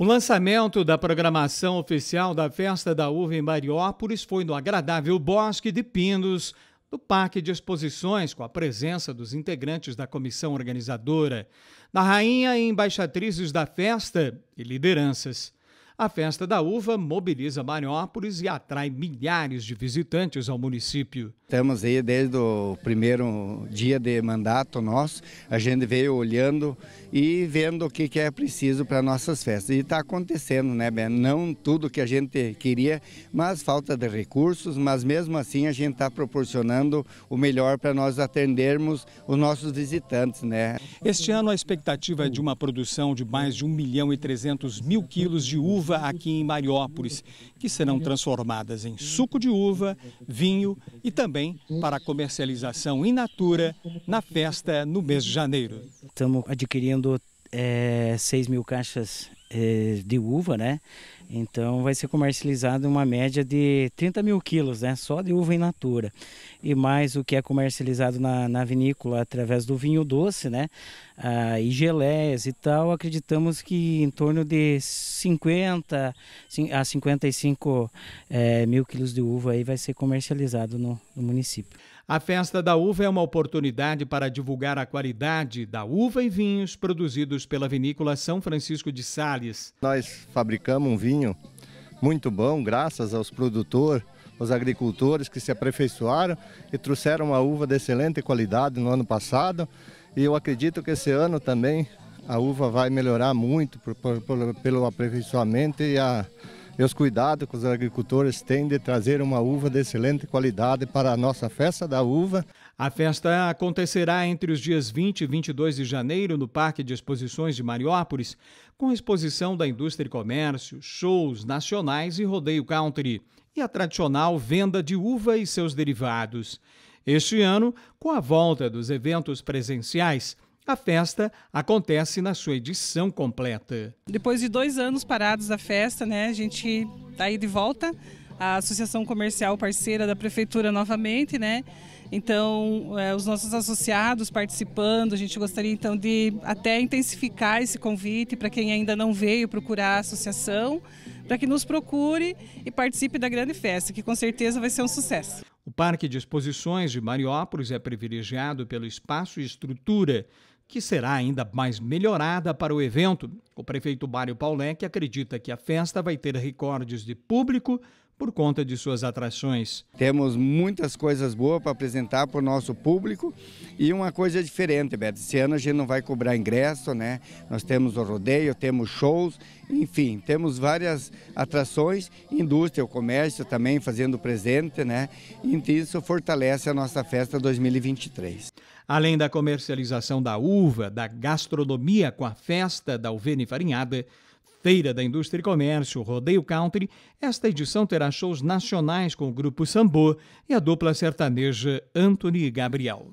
O lançamento da programação oficial da Festa da Uva em Mariópolis foi no agradável Bosque de Pindos, do Parque de Exposições, com a presença dos integrantes da comissão organizadora, da rainha e embaixatrizes da festa e lideranças. A Festa da Uva mobiliza Mariópolis e atrai milhares de visitantes ao município. Estamos aí desde o primeiro dia de mandato nosso, a gente veio olhando e vendo o que, é preciso para nossas festas. E está acontecendo, né, Ben? Não tudo que a gente queria, mas falta de recursos, mas mesmo assim a gente está proporcionando o melhor para nós atendermos os nossos visitantes, né? Este ano a expectativa é de uma produção de mais de 1 milhão e 300 mil quilos de uva aqui em Mariópolis, que serão transformadas em suco de uva, vinho e também também para comercialização in natura na festa no mês de janeiro. Estamos adquirindo é, 6 mil caixas é, de uva, né? Então vai ser comercializado uma média de 30 mil quilos, né? Só de uva in natura. E mais o que é comercializado na, na vinícola através do vinho doce, né? Ah, e geleias e tal, acreditamos que em torno de 50 a 55 é, mil quilos de uva aí vai ser comercializado no, no município. A Festa da Uva é uma oportunidade para divulgar a qualidade da uva e vinhos produzidos pela vinícola São Francisco de Sales. Nós fabricamos um vinho muito bom, graças aos produtores, aos agricultores que se aperfeiçoaram e trouxeram uma uva de excelente qualidade no ano passado. E eu acredito que esse ano também a uva vai melhorar muito por, por, pelo aperfeiçoamento e a e os cuidados que os agricultores têm de trazer uma uva de excelente qualidade para a nossa festa da uva. A festa acontecerá entre os dias 20 e 22 de janeiro no Parque de Exposições de Mariópolis, com exposição da indústria e comércio, shows nacionais e rodeio country, e a tradicional venda de uva e seus derivados. Este ano, com a volta dos eventos presenciais, a festa acontece na sua edição completa. Depois de dois anos parados da festa, né, a gente está aí de volta. A Associação Comercial Parceira da Prefeitura novamente, né? Então, é, os nossos associados participando, a gente gostaria então de até intensificar esse convite para quem ainda não veio procurar a associação para que nos procure e participe da grande festa, que com certeza vai ser um sucesso. O Parque de Exposições de Mariópolis é privilegiado pelo espaço e estrutura, que será ainda mais melhorada para o evento. O prefeito Mário Paulec acredita que a festa vai ter recordes de público, por conta de suas atrações. Temos muitas coisas boas para apresentar para o nosso público e uma coisa diferente, Beto. Esse ano a gente não vai cobrar ingresso, né? Nós temos o rodeio, temos shows, enfim, temos várias atrações, indústria, o comércio também fazendo presente, né? E então isso fortalece a nossa festa 2023. Além da comercialização da uva, da gastronomia com a festa da alvene farinhada, Feira da Indústria e Comércio, Rodeio Country, esta edição terá shows nacionais com o grupo Sambô e a dupla sertaneja Anthony e Gabriel.